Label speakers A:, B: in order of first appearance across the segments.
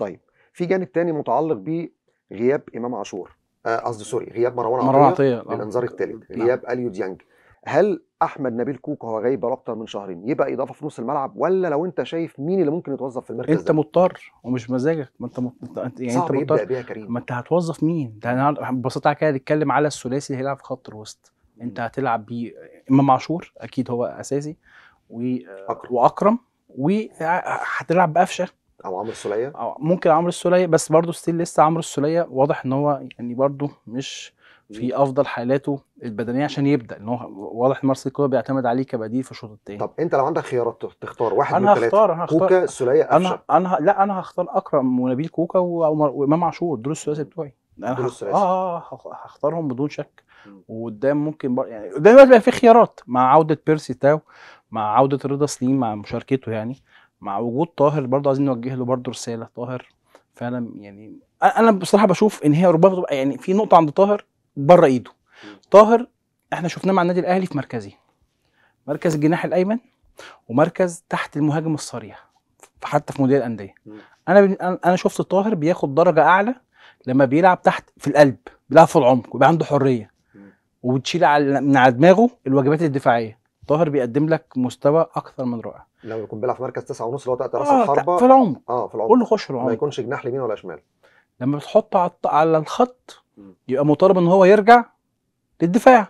A: طيب في جانب تاني متعلق بغياب امام عاشور آه، قصدي سوري غياب مروان مروان عطيه آه. الانذار الثالث نعم. غياب اليو ديانج هل احمد نبيل كوكا هو غايب بقاله اكتر من شهرين يبقى اضافه في نص الملعب ولا لو انت شايف مين اللي ممكن يتوظف في المركز انت
B: مضطر ومش مزاجك ما انت مضطر يعني انت مضطر بيها كريم. ما انت هتوظف مين ده انا ببساطه كده هنتكلم على الثلاثي اللي هيلعب في خط الوسط انت هتلعب بيه امام عاشور اكيد هو اساسي و... واكرم وهتلعب بقفشه او عمرو السوليه او ممكن عمرو السوليه بس برضه ستيل لسه عمرو السوليه واضح ان هو يعني برضه مش في افضل حالاته البدنيه عشان يبدا ان هو واضح ان مارسيل كولر بيعتمد عليه كبديل في الشوط الثاني
A: طب انت لو عندك خيارات تختار واحد أنا من ثلاثه انا هختار كوكا السوليه انا
B: انا لا انا هختار اكرم ونبيل كوكا وامام عاشور دول الثلاثي بتوعي انا دول هخ... اه, آه،, آه، هختارهم بدون شك وقدام ممكن بر... يعني دلوقتي بقى في خيارات مع عوده بيرسي تاو مع عوده رضا سليم مع مشاركته يعني مع وجود طاهر برضه عايزين نوجه له برضه رساله طاهر فعلا يعني انا بصراحه بشوف ان هي ربما بتبقى يعني في نقطه عند طاهر بره ايده طاهر احنا شفناه مع النادي الاهلي في مركزين مركز الجناح الايمن ومركز تحت المهاجم الصريح حتى في موديل الانديه انا انا شفت طاهر بياخد درجه اعلى لما بيلعب تحت في القلب بيلعب في العمق ويبقى عنده حريه وبتشيل على من على دماغه الواجبات الدفاعيه طاهر بيقدم لك مستوى اكثر من رائع
A: لو يكون بيلعب في مركز تسعة ونص اللي هو تحت راس آه الحربه في العمق اه في العمق كله
B: خش العمق ما يكونش جناح يمين ولا شمال لما بتحط على على الخط يبقى مطالب ان هو يرجع للدفاع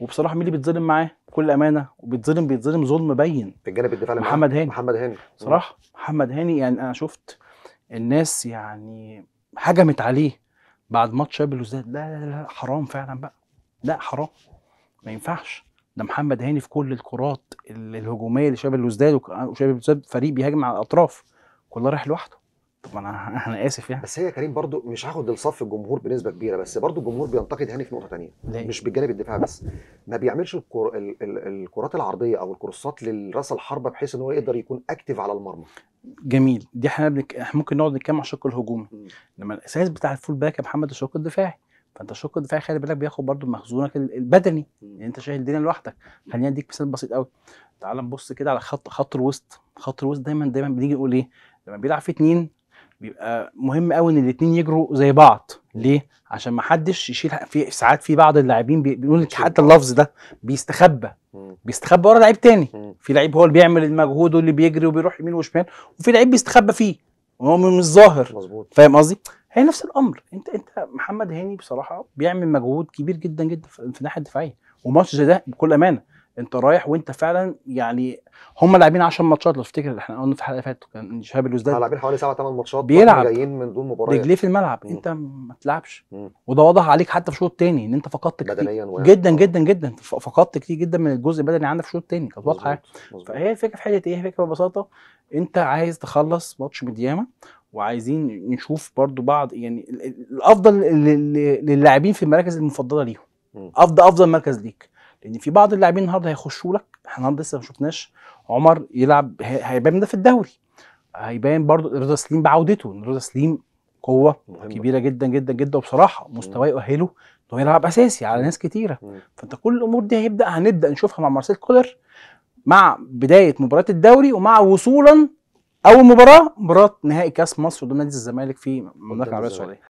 B: وبصراحه مين اللي بيتظلم معاه بكل امانه وبيتظلم بيتظلم ظلم بين في الجانب الدفاعي محمد هاني محمد هاني صراحه محمد هاني يعني انا شفت الناس يعني هجمت عليه بعد ماتش شاب لا لا لا حرام فعلا بقى لا حرام ما ينفعش ده محمد هاني في كل الكرات الهجوميه لشباب الوزداد وشباب الوزداد فريق بيهاجم على الاطراف كلها رايح لوحده طب انا
A: انا اسف يعني بس هي كريم برضو مش هاخد لصف الجمهور بنسبه كبيره بس برضو الجمهور بينتقد هاني في نقطه ثانيه مش بالجانب الدفاع بس ما بيعملش الكر... ال... ال... الكرات العرضيه او الكروسات للراس الحربه بحيث ان هو يقدر يكون اكتف على المرمى
B: جميل دي احنا بنك... ممكن نقعد نتكلم على الشق الهجومي لما الاساس بتاع الفول باك يا محمد الشق الدفاعي فانت الشق الدفاعي خلي بالك بياخد برضو مخزونك البدني يعني انت شايل الدنيا لوحدك خليني اديك مثال بسيط قوي تعال نبص كده على خط خط الوسط خط الوسط دايما دايما بنيجي نقول ايه لما بيلعب في اتنين بيبقى مهم قوي ان الاتنين يجروا زي بعض ليه عشان ما حدش يشيل في ساعات في بعض اللاعبين بيقول حتى اللفظ ده بيستخبى بيستخبى ورا لعيب تاني في لعيب هو اللي بيعمل المجهود واللي بيجري وبيروح يمين وشمال وفي لعيب بيستخبى فيه وهو مش ظاهر مظبوط فاهم قصدي هي نفس الامر انت انت محمد هاني بصراحه بيعمل مجهود كبير جدا جدا في الناحيه الدفاعيه وماتش زي ده بكل امانه انت رايح وانت فعلا يعني هم لاعبين 10 ماتشات لو تفتكر احنا قلنا في الحلقه اللي فاتت كان شهاب الوزداد لاعبين حوالي 7
A: 8 ماتشات بيلعب جايين من دون مباراه رجليه في الملعب مم. انت ما تلعبش
B: وده واضح عليك حتى في الشوط الثاني ان انت فقدت كتير آه. جدا جدا جدا فقدت كتير جدا من الجزء البدني عندك في الشوط الثاني كانت واضحه فهي الفكره في حته ايه؟ الفكره ببساطه انت عايز تخلص ماتش مديامه وعايزين نشوف برضو بعض يعني الافضل للاعبين في المراكز المفضله ليهم افضل افضل مركز ليك لان في بعض اللاعبين النهارده هيخشوا لك احنا النهارده لسه ما شفناش عمر يلعب هيبان ده في الدوري هيبان برضو رضا سليم بعودته رضا سليم قوه مهمة. كبيره جدا جدا جدا وبصراحه مستواه يؤهله ان هو يلعب اساسي على ناس كتيره فانت كل الامور دي هيبدا هنبدا نشوفها مع مارسيل كولر مع بدايه مباراه الدوري ومع وصولا اول مباراه مباراه نهائي كاس مصر ضد نادي الزمالك في المملكه العربيه السعوديه